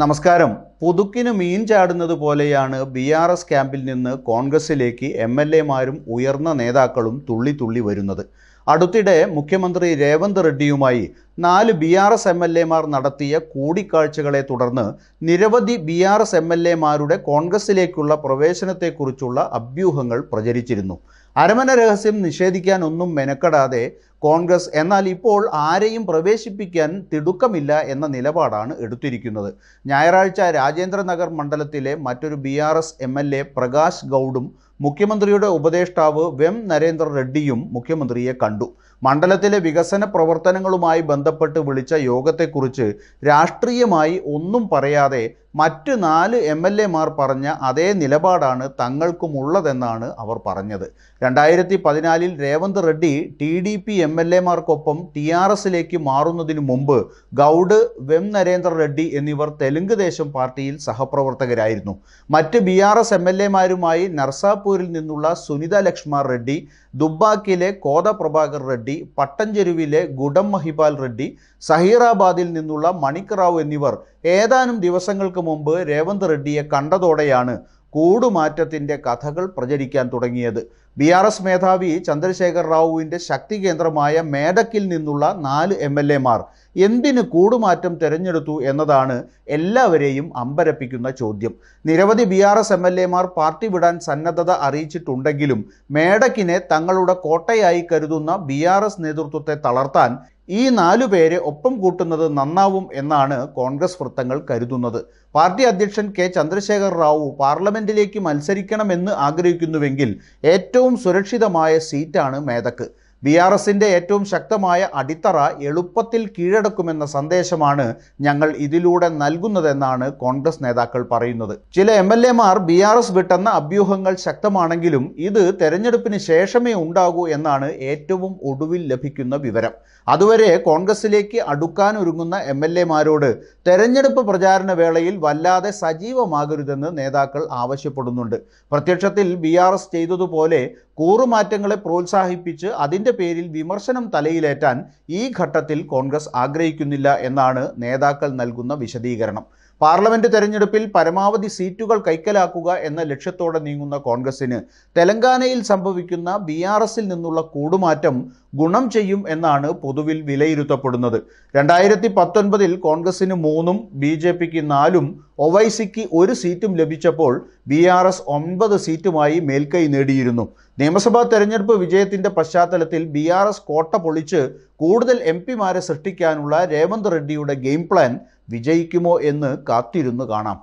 നമസ്കാരം പുതുക്കിന് മീൻ ചാടുന്നത് പോലെയാണ് ബി ആർ എസ് ക്യാമ്പിൽ നിന്ന് കോൺഗ്രസിലേക്ക് എം എൽ എമാരും ഉയർന്ന നേതാക്കളും തുള്ളി തുള്ളി വരുന്നത് അടുത്തിടെ മുഖ്യമന്ത്രി രേവന്ത് റെഡ്ഡിയുമായി നാല് B R S M L എമാർ നടത്തിയ കൂടിക്കാഴ്ചകളെ തുടർന്ന് നിരവധി B R S M L എമാരുടെ കോൺഗ്രസിലേക്കുള്ള പ്രവേശനത്തെക്കുറിച്ചുള്ള അഭ്യൂഹങ്ങൾ പ്രചരിച്ചിരുന്നു അരമന രഹസ്യം നിഷേധിക്കാനൊന്നും മെനക്കെടാതെ കോൺഗ്രസ് എന്നാൽ ഇപ്പോൾ ആരെയും പ്രവേശിപ്പിക്കാൻ തിടുക്കമില്ല എന്ന നിലപാടാണ് എടുത്തിരിക്കുന്നത് ഞായറാഴ്ച രാജേന്ദ്രനഗർ മണ്ഡലത്തിലെ മറ്റൊരു B R S M L A Prakash ഗൗഡും മുഖ്യമന്ത്രിയുടെ ഉപദേഷ്ടാവ് വെം നരേന്ദ്ര റെഡ്ഡിയും മുഖ്യമന്ത്രിയെ കണ്ടു മണ്ഡലത്തിലെ വികസന പ്രവർത്തനങ്ങളുമായി ബന്ധപ്പെട്ട് വിളിച്ച യോഗത്തെക്കുറിച്ച് രാഷ്ട്രീയമായി ഒന്നും പറയാതെ മറ്റ് നാല് എം എൽ എമാർ പറഞ്ഞ അതേ നിലപാടാണ് തങ്ങൾക്കും ഉള്ളതെന്നാണ് അവർ പറഞ്ഞത് രണ്ടായിരത്തി പതിനാലിൽ Revanth Reddy T D P M L എമാർക്കൊപ്പം ടി ആർ എസിലേക്ക് മാറുന്നതിനു മുമ്പ് ഗൗഡ് വെം നരേന്ദ്ര റെഡ്ഡി എന്നിവർ തെലുങ്ക് ദേശം പാർട്ടിയിൽ സഹപ്രവർത്തകരായിരുന്നു മറ്റ് B R S M L എമാരുമായി ഷാഹ്പൂരിൽ നിന്നുള്ള സുനിത ലക്ഷ്മ റെഡ്ഡി ദുബാക്കിലെ കോത പ്രഭാകർ റെഡ്ഡി പട്ടഞ്ചെരുവിലെ ഗുഡം മഹിപാൽ റെഡ്ഡി സഹീറാബാദിൽ നിന്നുള്ള മണിക് റാവു എന്നിവർ ഏതാനും ദിവസങ്ങൾക്ക് മുമ്പ് രേവന്ത് റെഡ്ഡിയെ കണ്ടതോടെയാണ് കൂടുമാറ്റത്തിൻ്റെ കഥകൾ പ്രചരിക്കാൻ തുടങ്ങിയത് ബി ആർ എസ് മേധാവി ചന്ദ്രശേഖർ റാവുവിൻ്റെ ശക്തി കേന്ദ്രമായ മേടക്കിൽ നിന്നുള്ള നാല് എം എൽ എമാർ എന്തിന് കൂടുമാറ്റം തിരഞ്ഞെടുത്തു എന്നതാണ് എല്ലാവരെയും അമ്പരപ്പിക്കുന്ന ചോദ്യം നിരവധി B R S M L എമാർ പാർട്ടി വിടാൻ സന്നദ്ധത അറിയിച്ചിട്ടുണ്ടെങ്കിലും മേടക്കിനെ തങ്ങളുടെ കോട്ടയായി കരുതുന്ന ബി ആർ എസ് നേതൃത്വത്തെ തളർത്താൻ ഈ നാലു പേരെ ഒപ്പം കൂട്ടുന്നത് നന്നാവും എന്നാണ് കോൺഗ്രസ് വൃത്തങ്ങൾ കരുതുന്നത് പാർട്ടി അധ്യക്ഷൻ കെ ചന്ദ്രശേഖർ റാവു പാർലമെന്റിലേക്ക് മത്സരിക്കണമെന്ന് ആഗ്രഹിക്കുന്നുവെങ്കിൽ ഏറ്റവും സുരക്ഷിതമായ സീറ്റാണ് മേതക്ക് ബി ആർ എസിൻ്റെ ഏറ്റവും ശക്തമായ അടിത്തറ എളുപ്പത്തിൽ കീഴടക്കുമെന്ന സന്ദേശമാണ് ഞങ്ങൾ ഇതിലൂടെ നൽകുന്നതെന്നാണ് കോൺഗ്രസ് നേതാക്കൾ പറയുന്നത് ചില എം എൽ എമാർ ബി ആർ എസ് വിട്ടെന്ന അഭ്യൂഹങ്ങൾ ശക്തമാണെങ്കിലും ഇത് തെരഞ്ഞെടുപ്പിന് ശേഷമേ ഉണ്ടാകൂ എന്നാണ് ഏറ്റവും ഒടുവിൽ ലഭിക്കുന്ന വിവരം അതുവരെ കോൺഗ്രസിലേക്ക് അടുക്കാനൊരുങ്ങുന്ന എം എൽ എമാരോട് തെരഞ്ഞെടുപ്പ് പ്രചാരണ വേളയിൽ വല്ലാതെ സജീവമാകരുതെന്ന് നേതാക്കൾ ആവശ്യപ്പെടുന്നുണ്ട് പ്രത്യക്ഷത്തിൽ ബി ആർ എസ് ചെയ്തതുപോലെ കൂറുമാറ്റങ്ങളെ പ്രോത്സാഹിപ്പിച്ച് അതിൻ്റെ പേരിൽ വിമർശനം തലയിലേറ്റാൻ ഈ ഘട്ടത്തിൽ കോൺഗ്രസ് ആഗ്രഹിക്കുന്നില്ല എന്നാണ് നേതാക്കൾ നൽകുന്ന വിശദീകരണം പാർലമെന്റ് തെരഞ്ഞെടുപ്പിൽ പരമാവധി സീറ്റുകൾ കൈക്കലാക്കുക എന്ന ലക്ഷ്യത്തോടെ നീങ്ങുന്ന കോൺഗ്രസിന് തെലങ്കാനയിൽ സംഭവിക്കുന്ന ബി നിന്നുള്ള കൂടുമാറ്റം ഗുണം ചെയ്യും എന്നാണ് പൊതുവിൽ വിലയിരുത്തപ്പെടുന്നത് രണ്ടായിരത്തി പത്തൊൻപതിൽ കോൺഗ്രസിന് മൂന്നും ബി ജെ പിക്ക് നാലും ഒവൈസിക്ക് ഒരു സീറ്റും ലഭിച്ചപ്പോൾ ബി ആർ എസ് ഒൻപത് സീറ്റുമായി മേൽക്കൈ നേടിയിരുന്നു നിയമസഭാ തെരഞ്ഞെടുപ്പ് വിജയത്തിന്റെ പശ്ചാത്തലത്തിൽ ബി ആർ എസ് കോട്ട പൊളിച്ച് കൂടുതൽ എം പിമാരെ സൃഷ്ടിക്കാനുള്ള രേവന്ത് റെഡ്ഡിയുടെ ഗെയിം പ്ലാൻ വിജയിക്കുമോ എന്ന് കാത്തിരുന്നു കാണാം